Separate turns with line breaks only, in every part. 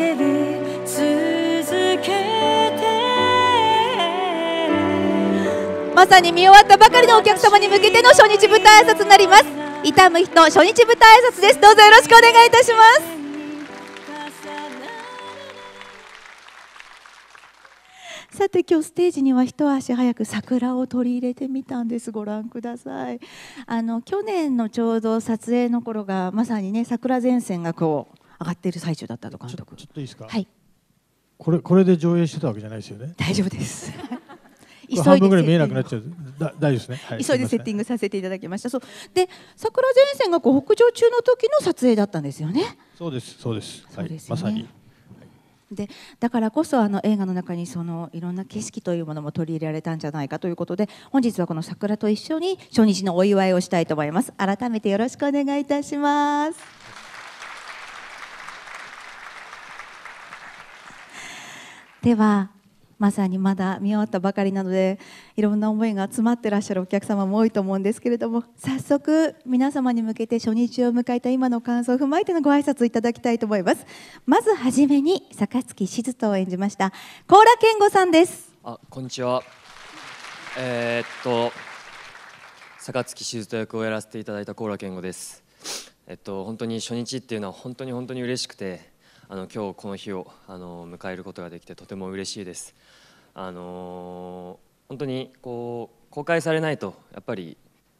続けて
まさに見終わったばかりのお客様に向けての初日舞台挨拶になります痛む人初日舞台挨拶ですどうぞよろしくお願いいたしますさて今日ステージには一足早く桜を取り入れてみたんですご覧くださいあの去年のちょうど撮影の頃がまさにね桜前線がこう上がっている最中だったと監督ちょっ
といいですか、はい、これこれで上映してたわけじゃないですよね大丈夫です
半分ぐらい見えなく
なっちゃう。だ大丈夫ですね、は
い、急いでセッティング
させていただきました。そうで桜前線がこう北上中の時の撮影だったんですよね。
そうですそうです。うです、ねはい、まさに。
でだからこそあの映画の中にそのいろんな景色というものも取り入れられたんじゃないかということで本日はこの桜と一緒に初日のお祝いをしたいと思います改めてよろしくお願いいたします。ではまさにまだ見終わったばかりなのでいろんな思いが詰まってらっしゃるお客様も多いと思うんですけれども早速皆様に向けて初日を迎えた今の感想を踏まえてのご挨拶いただきたいと思いますまずはじめに坂月静人を演じました高良健吾さんです
あこんにちはえー、っと坂月静人役をやらせていただいた高良健吾ですえっと本当に初日っていうのは本当に本当に嬉しくてあの今日この日をあの迎えることができてとても嬉しいです。あの本当にこう公開されないとやっぱり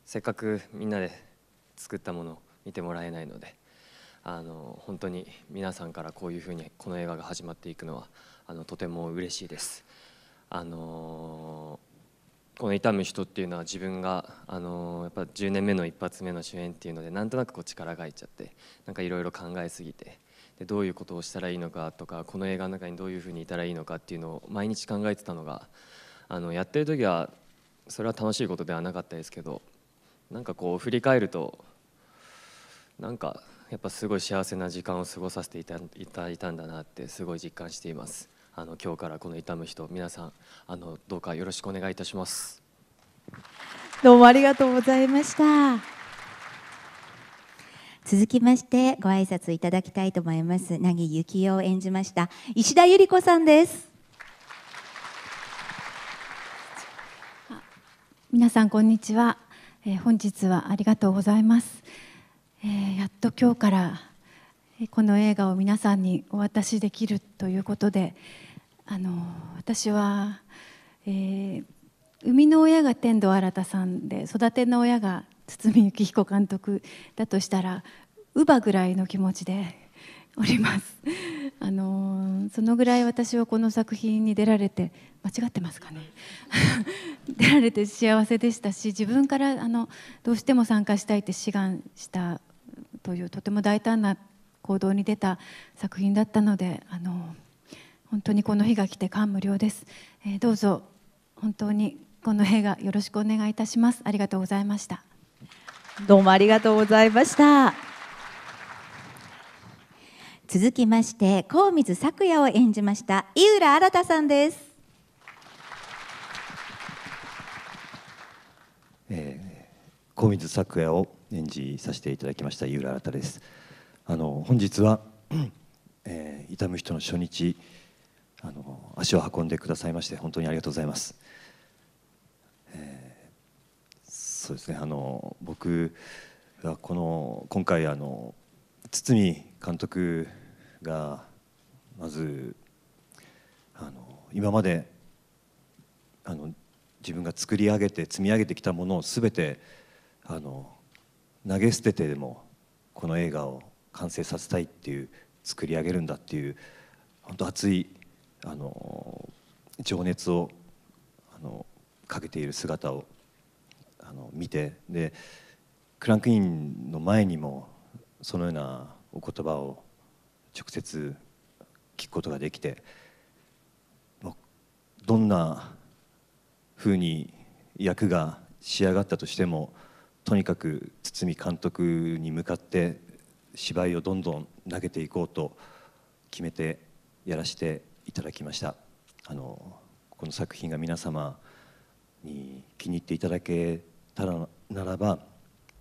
せっかくみんなで作ったものを見てもらえないのであの本当に皆さんからこういうふうにこの映画が始まっていくのはあのとても嬉しいです。あのこの「痛む人」っていうのは自分が、あのやっぱ10年目の一発目の主演っていうのでなんとなくこう力が入っちゃってなんかいろいろ考えすぎてどういうことをしたらいいのかとかこの映画の中にどういうふうにいたらいいのかっていうのを毎日考えてたのがあのやってる時はそれは楽しいことではなかったですけどなんかこう振り返るとなんかやっぱすごい幸せな時間を過ごさせていただいたんだなってすごい実感していますあの今日からこの痛む人皆さんあのどうかよろしくお願いいたします
どうもありがとうございまし
た
続きましてご挨拶いただきたいと思います凪ゆきを演じました石田
ゆり子さんです皆さんこんにちは、えー、本日はありがとうございます、えー、やっと今日からこの映画を皆さんにお渡しできるということであの私は、えー、生みの親が天童新さんで育ての親が堤幸彦監督だとしたら乳母ぐらいの気持ちで おります。あのそのぐらい私はこの作品に出られて間違ってますかね 出られて幸せでしたし自分からあのどうしても参加したいって志願したというとても大胆な行動に出た作品だったのであの本当にこの日が来て感無量です、えー、どうぞ本当にこの映画よろしくお願いいたしますありがとうございました
どうもありがとうございました続きまして高水咲也を演じました井浦新さんです、
えー、高水咲也を演じさせていただきました井浦新ですあの本日は、えー、痛む人の初日あの足を運んでくださいまして本当にありがとうございますそうですねあの僕はこの今回あの堤監督がまずあの今まであの自分が作り上げて積み上げてきたものを全てあの投げ捨ててでもこの映画を完成させたいっていう作り上げるんだっていう本当熱いあの情熱をあのかけている姿を見てでクランクインの前にもそのようなお言葉を直接聞くことができてどんなふうに役が仕上がったとしてもとにかく堤監督に向かって芝居をどんどん投げていこうと決めてやらせていただきましたあのこの作品が皆様に気に入っていただけただならば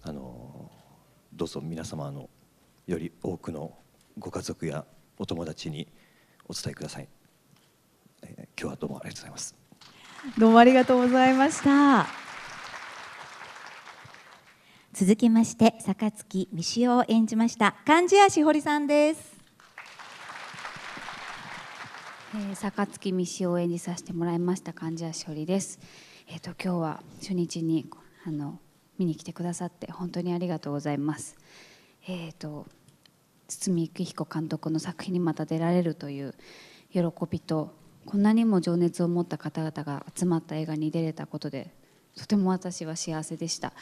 あのどうぞ皆様のより多くのご家族やお友達にお伝えください、えー、今日はどうもありがとうございます
どうもありがとうございました続きまして榊美汐を
演じました漢字谷しほりさんです榊、えー、美汐を演じさせてもらいました漢字谷しほりですえっ、ー、と今日は初日にあの見に来てくださって本当にありがとうございます。えーと、堤幸彦監督の作品にまた出られるという喜びとこんなにも情熱を持った方々が集まった映画に出れたことでとても私は幸せでした、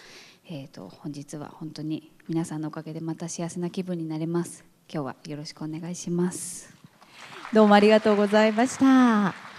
えーと本日は本当に皆さんのおかげでまた幸せな気分になれます今日はよろしくお願いしますどうもありがとうございました